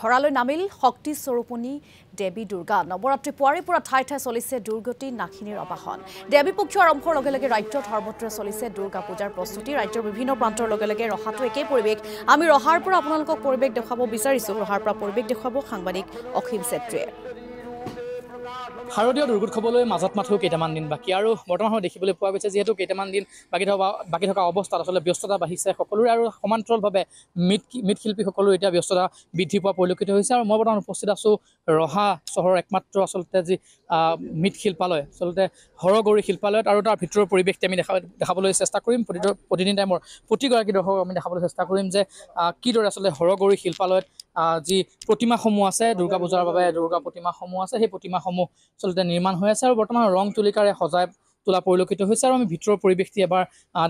ধৰালৈ নামিল শক্তিস্বৰূপণী দেৱী দুৰ্গা নৱৰাত্ৰি পুৱাৰে পৰা ঠাই ঠাই চলিছে দুৰ্গতি নাখিনীৰ আবাহন দেৱী পক্ষ আৰম্ভৰ লগে লগে ৰাজ্যত সৰ্বত্ৰে চলিছে দুৰ্গা পূজাৰ প্ৰস্তুতি ৰাজ্যৰ বিভিন্ন প্ৰান্তৰ লগে লগে ৰহাটো একেই পৰিৱেশ আমি ৰহাৰ পৰা আপোনালোকক পৰিৱেশ দেখুৱাব বিচাৰিছোঁ ৰহাৰ পৰা পৰিৱেশ দেখুৱাব সাংবাদিক অসীম ছেত্ৰীয়ে শাৰদীয় দুৰ্গোৎসৱলৈ মাজত মাথো কেইটামান দিন বাকী আৰু বৰ্তমান সময়ত দেখিবলৈ পোৱা গৈছে যিহেতু কেইটামান দিন বাকী থকা বাকী থকা অৱস্থাত আচলতে ব্যস্ততা বাঢ়িছে সকলোৰে আৰু সমান্তৰালভাৱে মৃত মৃতশিল্পীসকলো এতিয়া ব্যস্ততা বৃদ্ধি পোৱা পৰিলক্ষিত হৈছে আৰু মই বৰ্তমান উপস্থিত আছো ৰহা চহৰৰ একমাত্ৰ আচলতে যি মৃতশিল্পালয় আচলতে সৰগৌৰী শিল্পালয়ত আৰু তাৰ ভিতৰৰ পৰিৱেশটি আমি দেখা দেখাবলৈ চেষ্টা কৰিম প্ৰতিটো প্ৰতিদিন টাইমৰ প্ৰতিগৰাকী দৰ্শকক আমি দেখাবলৈ চেষ্টা কৰিম যে কিদৰে আচলতে সৰগৌৰী শিল্পালয়ত যি প্ৰতিমাসমূহ আছে দুৰ্গা পূজাৰ বাবে দুৰ্গা প্ৰতিমাসমূহ আছে সেই প্ৰতিমাসমূহ আচলতে নিৰ্মাণ হৈ আছে আৰু বৰ্তমান ৰং তুলিকাৰে সজাই তোলা পৰিলক্ষিত হৈছে আৰু আমি ভিতৰৰ পৰিৱেশটি এবাৰ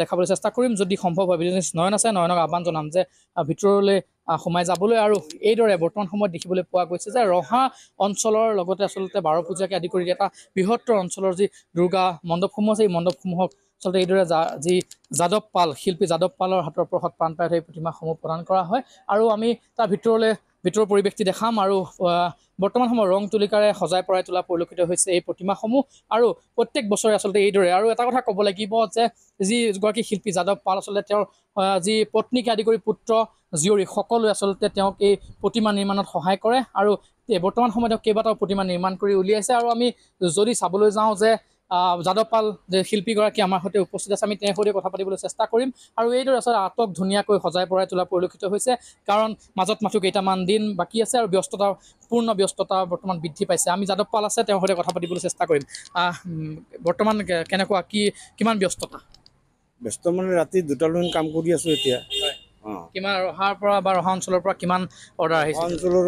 দেখাবলৈ চেষ্টা কৰিম যদি সম্ভৱ হয় বিজনেছ নয়ন আছে নয়নক আহ্বান জনাম যে ভিতৰলৈ সোমাই যাবলৈ আৰু এইদৰে বৰ্তমান সময়ত দেখিবলৈ পোৱা গৈছে যে ৰহা অঞ্চলৰ লগতে আচলতে বাৰ পূজাকে আদি কৰি এটা বৃহত্তৰ অঞ্চলৰ যি দুৰ্গা মণ্ডপসমূহ আছে এই মণ্ডপসমূহক আচলতে এইদৰে যা যি যাদৱ পাল শিল্পী যাদৱ পালৰ হাতৰ প্ৰসাদ প্ৰাণ পাই সেই প্ৰতিমাসমূহ প্ৰদান কৰা হয় আৰু আমি তাৰ ভিতৰলৈ ভিতৰৰ পৰিৱেশটি দেখাম আৰু বৰ্তমান সময়ত ৰং তুলিকাৰে সজাই পৰাই তোলা পৰিলক্ষিত হৈছে এই প্ৰতিমাসমূহ আৰু প্ৰত্যেক বছৰে আচলতে এইদৰে আৰু এটা কথা ক'ব লাগিব যে যিগৰাকী শিল্পী যাদৱ পাল আচলতে তেওঁৰ যি পত্নীকে আদি কৰি পুত্ৰ জীয়ৰী সকলোৱে আচলতে তেওঁক এই প্ৰতিমা নিৰ্মাণত সহায় কৰে আৰু বৰ্তমান সময়ত তেওঁ কেইবাটাও প্ৰতিমা নিৰ্মাণ কৰি উলিয়াইছে আৰু আমি যদি চাবলৈ যাওঁ যে যাদৱপাল শিল্পীগৰাকী আমাৰ সৈতে উপস্থিত আছে আমি তেওঁৰ সৈতে কথা পাতিবলৈ চেষ্টা কৰিম আৰু এইদৰে আচলতে আটক ধুনীয়াকৈ সজাই পৰাই তোলা পৰিলক্ষিত হৈছে কাৰণ মাজত মাথো কেইটামান দিন বাকী আছে আৰু ব্যস্ততা পূৰ্ণ ব্যস্ততা বৰ্তমান বৃদ্ধি পাইছে আমি যাদৱপাল আছে তেওঁৰ সৈতে কথা পাতিবলৈ চেষ্টা কৰিম বৰ্তমান কেনেকুৱা কি কিমান ব্যস্ততা ব্যস্ত মানে ৰাতি দুটালৈ কাম কৰি আছোঁ এতিয়া কিমান ৰহাৰ পৰা বা ৰহা অঞ্চলৰ পৰা কিমান অৰ্ডাৰ আহিছে অঞ্চলৰ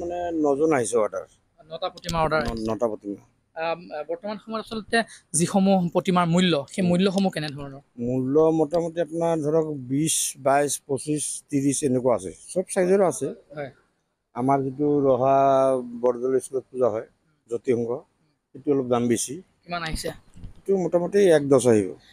মানে নজন আহিছোঁ অৰ্ডাৰ নটা প্ৰতিমা অৰ্ডাৰ নটা প্ৰতিমা বৰ্তমান সময়ত আচলতে যিসমূহ প্ৰতিমাৰ মূল্য সেই মূল্যসমূহ কেনেধৰণৰ মূল্য মোটামুটি আপোনাৰ ধৰক বিশ বাইছ পঁচিছ ত্ৰিছ এনেকুৱা আছে চব চাইজৰো আছে আমাৰ যিটো ৰহা বৰদলৈ স্কুলত পূজা হয় জ্যোতিসংঘ সেইটো অলপ দাম বেছি কিমান আহিছে সেইটো মোটামুটি এক দছ আহিব